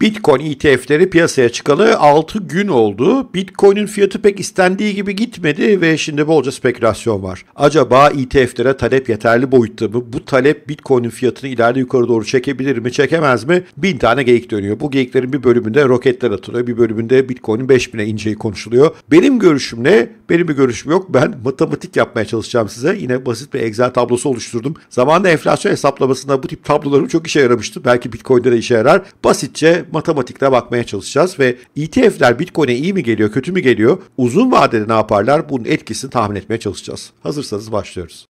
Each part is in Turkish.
Bitcoin ETF'leri piyasaya çıkalı 6 gün oldu. Bitcoin'in fiyatı pek istendiği gibi gitmedi ve şimdi bolca spekülasyon var. Acaba ETF'lere talep yeterli boyutta mı? Bu talep Bitcoin'in fiyatını ileride yukarı doğru çekebilir mi, çekemez mi? Bin tane geyik dönüyor. Bu geyiklerin bir bölümünde roketler atılıyor, bir bölümünde Bitcoin'in 5000'e ineceği konuşuluyor. Benim görüşüm ne? Benim bir görüşüm yok. Ben matematik yapmaya çalışacağım size. Yine basit bir Excel tablosu oluşturdum. Zamanında enflasyon hesaplamasında bu tip tablolarım çok işe yaramıştı. Belki Bitcoin'de de işe yarar. Basitçe matematikte bakmaya çalışacağız ve ETF'ler Bitcoin'e iyi mi geliyor, kötü mü geliyor? Uzun vadede ne yaparlar? Bunun etkisini tahmin etmeye çalışacağız. Hazırsanız başlıyoruz.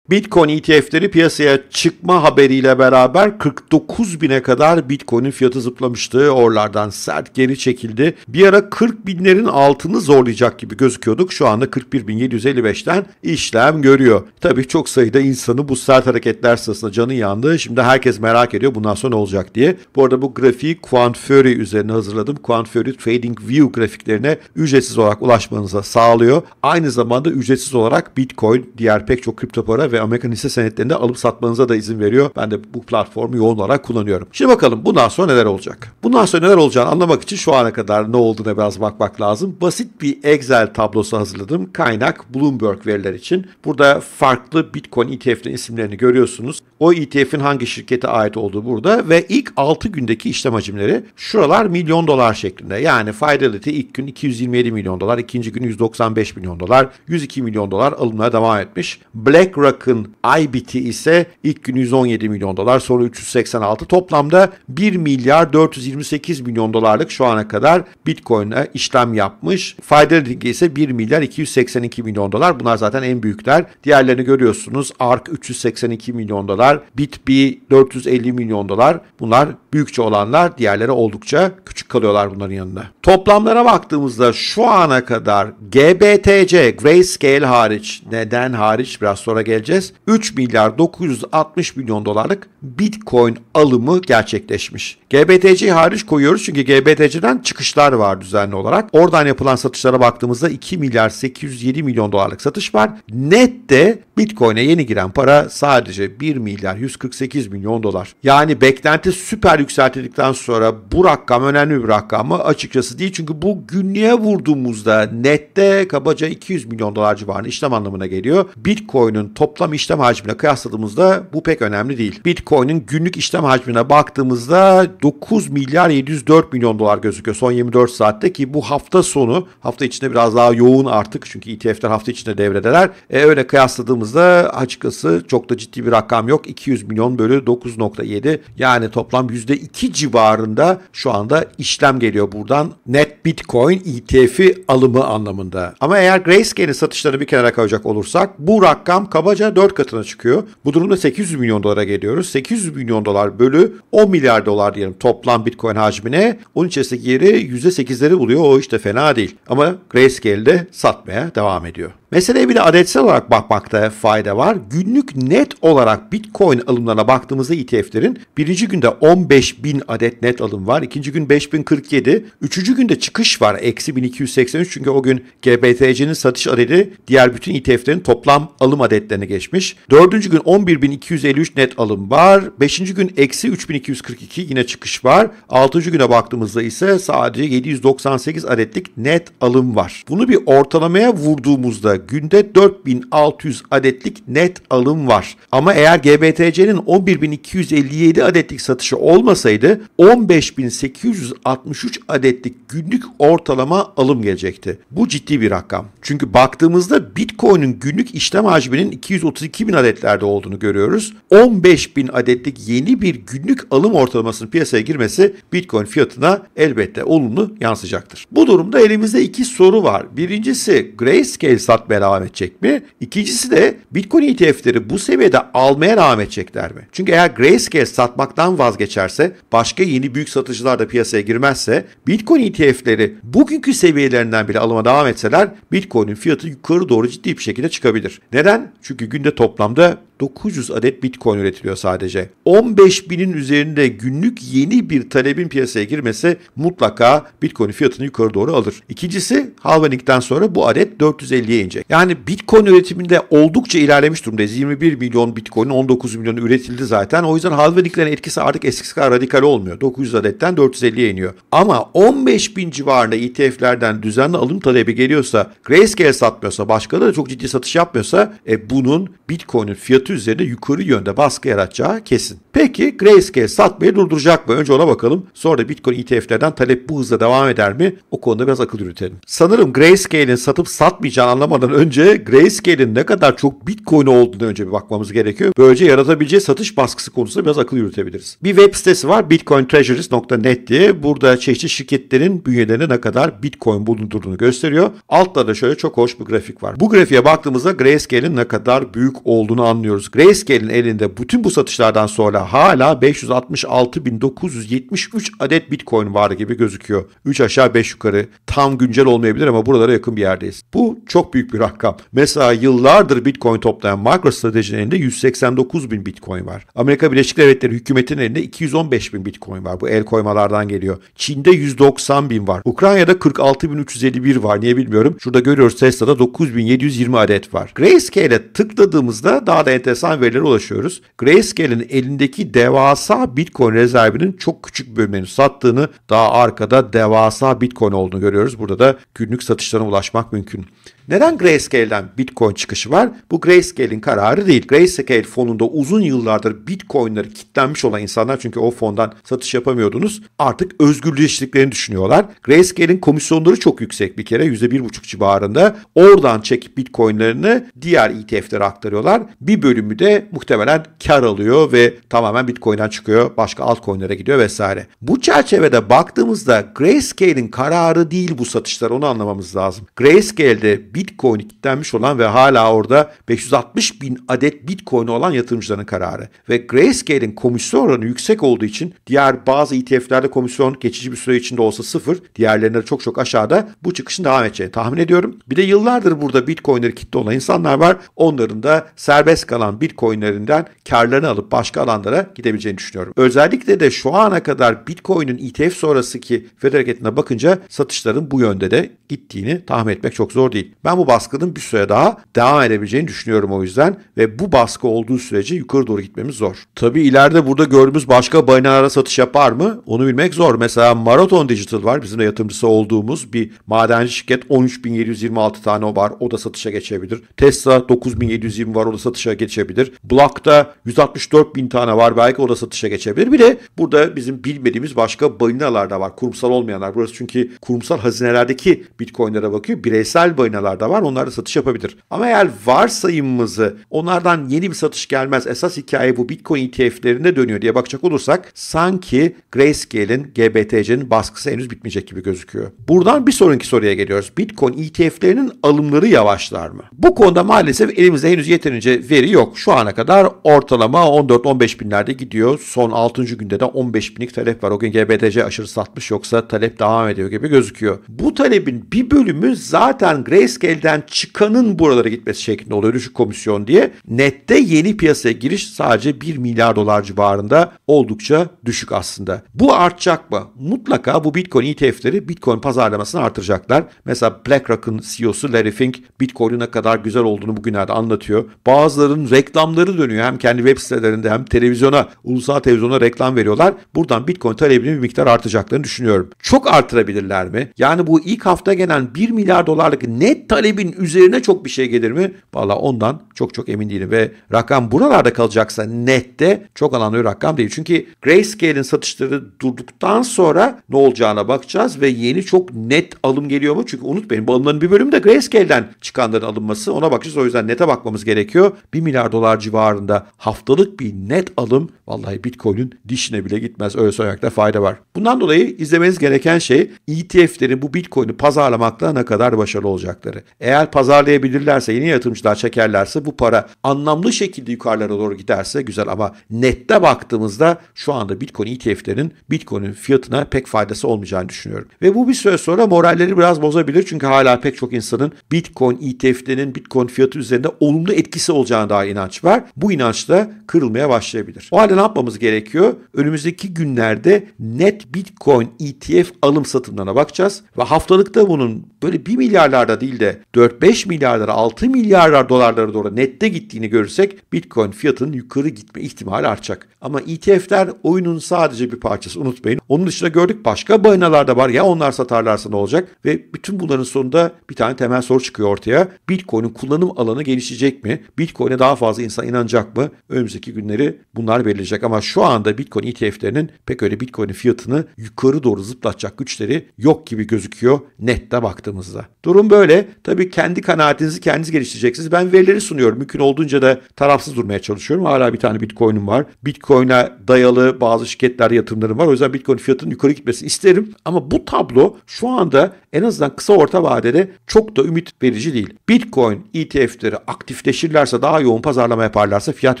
Bitcoin ETF'leri piyasaya çıkma haberiyle beraber 49 bine kadar Bitcoin'in fiyatı zıplamıştı. Oralardan sert geri çekildi. Bir ara 40 binlerin altını zorlayacak gibi gözüküyorduk. Şu anda 41.755'ten işlem görüyor. Tabii çok sayıda insanı bu sert hareketler sırasında canı yandı. Şimdi herkes merak ediyor bundan sonra ne olacak diye. Bu arada bu grafiği Quant Fury üzerine hazırladım. Quant Fury Trading View grafiklerine ücretsiz olarak ulaşmanıza sağlıyor. Aynı zamanda ücretsiz olarak Bitcoin, diğer pek çok kripto para ve ve Amerikan hisse senetlerinde alıp satmanıza da izin veriyor. Ben de bu platformu yoğun olarak kullanıyorum. Şimdi bakalım bundan sonra neler olacak? Bundan sonra neler olacağını anlamak için şu ana kadar ne olduğuna biraz bakmak lazım. Basit bir Excel tablosu hazırladım. Kaynak Bloomberg veriler için. Burada farklı Bitcoin ETF'lerin isimlerini görüyorsunuz. O ETF'in hangi şirkete ait olduğu burada ve ilk 6 gündeki işlem hacimleri şuralar milyon dolar şeklinde. Yani Fidelity ilk gün 227 milyon dolar, ikinci gün 195 milyon dolar, 102 milyon dolar alımlara devam etmiş. BlackRock'ın IBT ise ilk gün 117 milyon dolar, sonra 386 toplamda 1 milyar 428 milyon dolarlık şu ana kadar Bitcoin'e işlem yapmış. Fidelity'ninki ise 1 milyar 282 milyon dolar. Bunlar zaten en büyükler. Diğerlerini görüyorsunuz. ARK 382 milyon dolar, dolar, Bitby 450 milyon dolar. Bunlar büyükçe olanlar, diğerleri oldukça küçük kalıyorlar bunların yanında. Toplamlara baktığımızda şu ana kadar GBTC, Grayscale hariç, neden hariç biraz sonra geleceğiz. 3 milyar 960 milyon dolarlık Bitcoin alımı gerçekleşmiş. GBTC hariç koyuyoruz çünkü GBTC'den çıkışlar var düzenli olarak. Oradan yapılan satışlara baktığımızda 2 milyar 807 milyon dolarlık satış var. Net de Bitcoin'e yeni giren para sadece 1 milyar 148 milyon dolar. Yani beklenti süper yükseltildikten sonra bu rakam önemli bir rakam mı? Açıkçası değil çünkü bu günlüğe vurduğumuzda nette kabaca 200 milyon dolar civarında işlem anlamına geliyor. Bitcoin'in toplam işlem hacmine kıyasladığımızda bu pek önemli değil. Bitcoin'in günlük işlem hacmine baktığımızda 9 milyar 704 milyon dolar gözüküyor son 24 saatte ki bu hafta sonu hafta içinde biraz daha yoğun artık çünkü ETF'ler hafta içinde devredeler. E, öyle kıyasladığımız baktığımızda açıkçası çok da ciddi bir rakam yok. 200 milyon bölü 9.7 yani toplam %2 civarında şu anda işlem geliyor buradan. Net Bitcoin ETF'i alımı anlamında. Ama eğer Grayscale'in satışlarını bir kenara koyacak olursak bu rakam kabaca 4 katına çıkıyor. Bu durumda 800 milyon dolara geliyoruz. 800 milyon dolar bölü 10 milyar dolar diyelim toplam Bitcoin hacmine. Onun içerisindeki yeri %8'leri buluyor. O işte fena değil. Ama Grayscale'de satmaya devam ediyor. Meseleye bir de adetsel olarak bakmakta fayda var. Günlük net olarak Bitcoin alımlarına baktığımızda ETF'lerin birinci günde 15 bin adet net alım var. ikinci gün 5047. Üçüncü günde çıkış var. Eksi 1283 çünkü o gün GBTC'nin satış adedi diğer bütün ETF'lerin toplam alım adetlerine geçmiş. Dördüncü gün 11.253 net alım var. Beşinci gün eksi 3242 yine çıkış var. Altıncı güne baktığımızda ise sadece 798 adetlik net alım var. Bunu bir ortalamaya vurduğumuzda günde 4600 adetlik net alım var. Ama eğer GBTC'nin 11257 adetlik satışı olmasaydı 15863 adetlik günlük ortalama alım gelecekti. Bu ciddi bir rakam. Çünkü baktığımızda Bitcoin'in günlük işlem hacminin 232.000 adetlerde olduğunu görüyoruz. 15.000 adetlik yeni bir günlük alım ortalamasının piyasaya girmesi Bitcoin fiyatına elbette olumlu yansıyacaktır. Bu durumda elimizde iki soru var. Birincisi Grayscale satmak devam edecek mi? İkincisi de Bitcoin ETF'leri bu seviyede almaya devam edecekler mi? Çünkü eğer Grayscale satmaktan vazgeçerse, başka yeni büyük satıcılar da piyasaya girmezse, Bitcoin ETF'leri bugünkü seviyelerinden bile alıma devam etseler, Bitcoin'in fiyatı yukarı doğru ciddi bir şekilde çıkabilir. Neden? Çünkü günde toplamda 900 adet Bitcoin üretiliyor sadece. 15 binin üzerinde günlük yeni bir talebin piyasaya girmesi mutlaka Bitcoin fiyatını yukarı doğru alır. İkincisi halvingden sonra bu adet 450'ye inecek. Yani Bitcoin üretiminde oldukça ilerlemiş durumdayız. 21 milyon Bitcoin 19 milyon üretildi zaten. O yüzden halvinglerin etkisi artık eskisi kadar radikal olmuyor. 900 adetten 450'ye iniyor. Ama 15 bin civarında ETF'lerden düzenli alım talebi geliyorsa, Grayscale satmıyorsa, başkaları da çok ciddi satış yapmıyorsa e, bunun Bitcoin'in fiyatı üzerinde yukarı yönde baskı yaratacağı kesin. Peki Grayscale satmayı durduracak mı? Önce ona bakalım. Sonra da Bitcoin ETF'lerden talep bu hızla devam eder mi? O konuda biraz akıl yürütelim. Sanırım Grayscale'in satıp satmayacağını anlamadan önce Grayscale'in ne kadar çok Bitcoin olduğunu önce bir bakmamız gerekiyor. Böylece yaratabileceği satış baskısı konusunda biraz akıl yürütebiliriz. Bir web sitesi var bitcointreasuries.net diye. Burada çeşitli şirketlerin bünyelerinde ne kadar Bitcoin bulundurduğunu gösteriyor. Altta da şöyle çok hoş bir grafik var. Bu grafiğe baktığımızda Grayscale'in ne kadar büyük olduğunu anlıyoruz. Grayscale'in elinde bütün bu satışlardan sonra hala 566.973 adet Bitcoin var gibi gözüküyor. 3 aşağı 5 yukarı. Tam güncel olmayabilir ama buralara yakın bir yerdeyiz. Bu çok büyük bir rakam. Mesela yıllardır Bitcoin toplayan MicroStrategy'nin elinde 189.000 Bitcoin var. Amerika Birleşik Devletleri hükümetinin elinde 215.000 Bitcoin var. Bu el koymalardan geliyor. Çin'de 190.000 var. Ukrayna'da 46.351 var. Niye bilmiyorum. Şurada görüyoruz Tesla'da 9.720 adet var. Grayscale'e tıkladığım baktığımızda daha da enteresan verilere ulaşıyoruz. Grayscale'in elindeki devasa Bitcoin rezervinin çok küçük bölümünü sattığını, daha arkada devasa Bitcoin olduğunu görüyoruz. Burada da günlük satışlarına ulaşmak mümkün. Neden Grayscale'den Bitcoin çıkışı var? Bu Grayscale'in kararı değil. Grayscale fonunda uzun yıllardır Bitcoin'leri kilitlenmiş olan insanlar çünkü o fondan satış yapamıyordunuz. Artık özgürleştiklerini düşünüyorlar. Grayscale'in komisyonları çok yüksek bir kere %1,5 civarında. Oradan çekip Bitcoin'lerini diğer ETF'lere aktarıyorlar. Bir bölümü de muhtemelen kar alıyor ve tamamen Bitcoin'den çıkıyor. Başka altcoin'lere gidiyor vesaire. Bu çerçevede baktığımızda Grayscale'in kararı değil bu satışlar onu anlamamız lazım. Grayscale'de Bitcoin kilitlenmiş olan ve hala orada 560 bin adet Bitcoin olan yatırımcıların kararı. Ve Grayscale'in komisyon oranı yüksek olduğu için diğer bazı ETF'lerde komisyon geçici bir süre içinde olsa sıfır, diğerlerinde çok çok aşağıda bu çıkışın devam edeceğini tahmin ediyorum. Bir de yıllardır burada Bitcoin'leri kitle olan insanlar var. Onların da serbest kalan Bitcoin'lerinden karlarını alıp başka alanlara gidebileceğini düşünüyorum. Özellikle de şu ana kadar Bitcoin'in ETF sonrası ki Fed hareketine bakınca satışların bu yönde de gittiğini tahmin etmek çok zor değil. Ben ben bu baskının bir süre daha devam edebileceğini düşünüyorum o yüzden ve bu baskı olduğu sürece yukarı doğru gitmemiz zor. Tabi ileride burada gördüğümüz başka balinalara satış yapar mı? Onu bilmek zor. Mesela Marathon Digital var. Bizim de yatırımcısı olduğumuz bir madenci şirket 13.726 tane var. O da satışa geçebilir. Tesla 9.720 var. O da satışa geçebilir. Block'ta 164.000 tane var. Belki o da satışa geçebilir. Bir de burada bizim bilmediğimiz başka balinalar da var. Kurumsal olmayanlar. Burası çünkü kurumsal hazinelerdeki bitcoinlere bakıyor. Bireysel balinalar da var. Onlar da satış yapabilir. Ama eğer varsayımımızı onlardan yeni bir satış gelmez. Esas hikaye bu Bitcoin ETF'lerinde dönüyor diye bakacak olursak sanki Grayscale'in, GBTC'nin baskısı henüz bitmeyecek gibi gözüküyor. Buradan bir sonraki soruya geliyoruz. Bitcoin ETF'lerinin alımları yavaşlar mı? Bu konuda maalesef elimizde henüz yeterince veri yok. Şu ana kadar ortalama 14-15 binlerde gidiyor. Son 6. günde de 15 binlik talep var. O gün GBTC aşırı satmış yoksa talep devam ediyor gibi gözüküyor. Bu talebin bir bölümü zaten Grayscale risk elden çıkanın buralara gitmesi şeklinde oluyor düşük komisyon diye. Nette yeni piyasaya giriş sadece 1 milyar dolar civarında oldukça düşük aslında. Bu artacak mı? Mutlaka bu Bitcoin ETF'leri Bitcoin pazarlamasını artıracaklar. Mesela BlackRock'ın CEO'su Larry Fink Bitcoin'in ne kadar güzel olduğunu bugünlerde anlatıyor. Bazılarının reklamları dönüyor. Hem kendi web sitelerinde hem televizyona, ulusal televizyona reklam veriyorlar. Buradan Bitcoin talebinin bir miktar artacaklarını düşünüyorum. Çok artırabilirler mi? Yani bu ilk hafta gelen 1 milyar dolarlık net talebin üzerine çok bir şey gelir mi? Valla ondan çok çok emin değilim ve rakam buralarda kalacaksa nette çok alanlı bir rakam değil. Çünkü Grayscale'in satışları durduktan sonra ne olacağına bakacağız ve yeni çok net alım geliyor mu? Çünkü unutmayın bu alımların bir bölümü de Grayscale'den çıkanların alınması. Ona bakacağız. O yüzden nete bakmamız gerekiyor. 1 milyar dolar civarında haftalık bir net alım vallahi Bitcoin'in dişine bile gitmez. Öyle söylemekte fayda var. Bundan dolayı izlemeniz gereken şey ETF'lerin bu Bitcoin'i pazarlamakla ne kadar başarılı olacakları gelirleri. Eğer pazarlayabilirlerse, yeni yatırımcılar çekerlerse bu para anlamlı şekilde yukarılara doğru giderse güzel ama nette baktığımızda şu anda Bitcoin ETF'lerin Bitcoin'in fiyatına pek faydası olmayacağını düşünüyorum. Ve bu bir süre sonra moralleri biraz bozabilir çünkü hala pek çok insanın Bitcoin ETF'lerinin Bitcoin fiyatı üzerinde olumlu etkisi olacağına daha inanç var. Bu inanç da kırılmaya başlayabilir. O halde ne yapmamız gerekiyor? Önümüzdeki günlerde net Bitcoin ETF alım satımlarına bakacağız ve haftalıkta bunun böyle 1 milyarlarda değil de de 4-5 milyarlara 6 milyarlar dolarlara doğru nette gittiğini görürsek Bitcoin fiyatının yukarı gitme ihtimali artacak. Ama ETF'ler oyunun sadece bir parçası unutmayın. Onun dışında gördük başka balinalar da var ya onlar satarlarsa ne olacak? Ve bütün bunların sonunda bir tane temel soru çıkıyor ortaya. Bitcoin'in kullanım alanı gelişecek mi? Bitcoin'e daha fazla insan inanacak mı? Önümüzdeki günleri bunlar belirleyecek. Ama şu anda Bitcoin ETF'lerinin pek öyle Bitcoin'in fiyatını yukarı doğru zıplatacak güçleri yok gibi gözüküyor nette baktığımızda. Durum böyle. Tabii kendi kanaatinizi kendiniz geliştireceksiniz. Ben verileri sunuyorum. Mümkün olduğunca da tarafsız durmaya çalışıyorum. Hala bir tane Bitcoin'im var. Bitcoin'e dayalı bazı şirketler yatırımlarım var. O yüzden Bitcoin fiyatının yukarı gitmesini isterim. Ama bu tablo şu anda en azından kısa orta vadede çok da ümit verici değil. Bitcoin ETF'leri aktifleşirlerse daha yoğun pazarlama yaparlarsa fiyat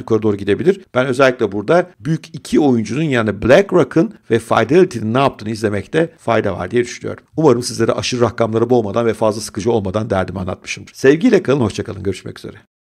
yukarı doğru gidebilir. Ben özellikle burada büyük iki oyuncunun yani BlackRock'ın ve Fidelity'nin ne yaptığını izlemekte fayda var diye düşünüyorum. Umarım sizlere aşırı rakamlara boğmadan ve fazla sıkıcı olmadan derdimi anlatmışım. Sevgiyle kalın, hoşçakalın. Görüşmek üzere.